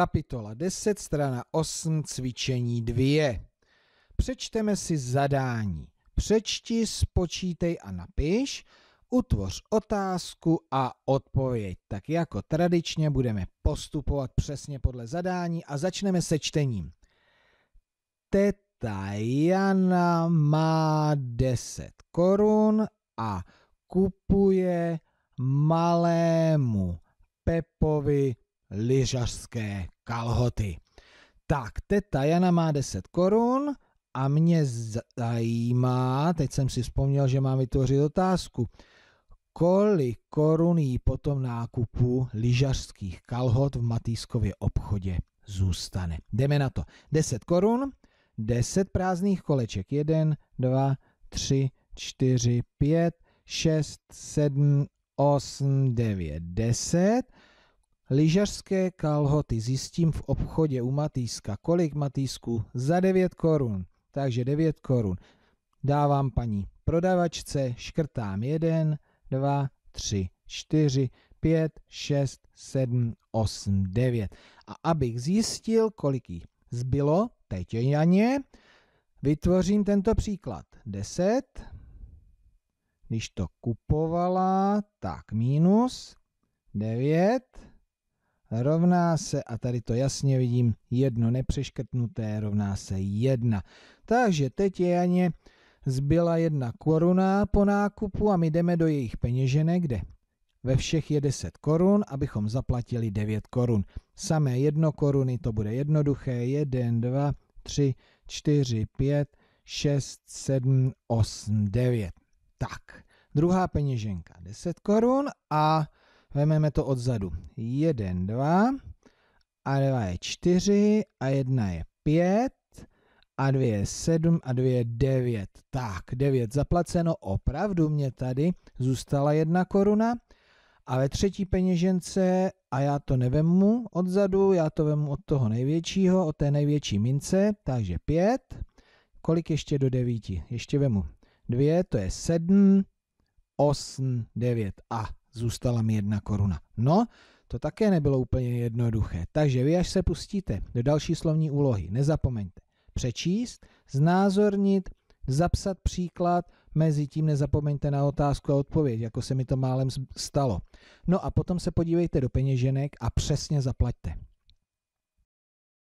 Kapitola 10, strana 8, cvičení 2. Přečteme si zadání. Přečti, spočítej a napiš, utvoř otázku a odpověď. Tak jako tradičně budeme postupovat přesně podle zadání a začneme se čtením. Teta Jana má 10 korun a kupuje malému Pepovi lyžařské kalhoty. Tak, teta Jana má 10 korun a mě zajímá, teď jsem si vzpomněl, že mám vytvořit otázku, kolik korun jí potom nákupu lyžařských kalhot v Matýskově obchodě zůstane. Jdeme na to. 10 korun, 10 prázdných koleček. 1, 2, 3, 4, 5, 6, 7, 8, 9, 10. Lyžařské kalhoty zjistím v obchodě u Matýska. Kolik Matýsku? Za 9 korun. Takže 9 korun. Dávám paní prodavačce, škrtám 1, 2, 3, 4, 5, 6, 7, 8, 9. A abych zjistil, kolik jí zbylo, teď Janě, vytvořím tento příklad. 10, když to kupovala, tak minus 9, rovná se, a tady to jasně vidím, jedno nepřeškrtnuté rovná se jedna. Takže teď je Janě zbyla jedna koruna po nákupu a my jdeme do jejich peněženek, kde ve všech je 10 korun, abychom zaplatili 9 korun. Samé jedno koruny, to bude jednoduché, 1, 2, 3, 4, 5, 6, 7, 8, 9. Tak, druhá peněženka 10 korun a Vezmeme to odzadu. 1, 2 a 2 je 4 a 1 je 5 a 2 je 7 a 2 je 9. Tak, 9 zaplaceno, opravdu mě tady zůstala jedna koruna. A ve třetí peněžence, a já to nevemu odzadu, já to vemu od toho největšího, od té největší mince, takže 5. Kolik ještě do 9? Ještě vemu 2, to je 7, 8, 9 a zůstala mi jedna koruna. No, to také nebylo úplně jednoduché. Takže vy, až se pustíte do další slovní úlohy, nezapomeňte přečíst, znázornit, zapsat příklad, mezi tím nezapomeňte na otázku a odpověď, jako se mi to málem stalo. No a potom se podívejte do peněženek a přesně zaplaťte.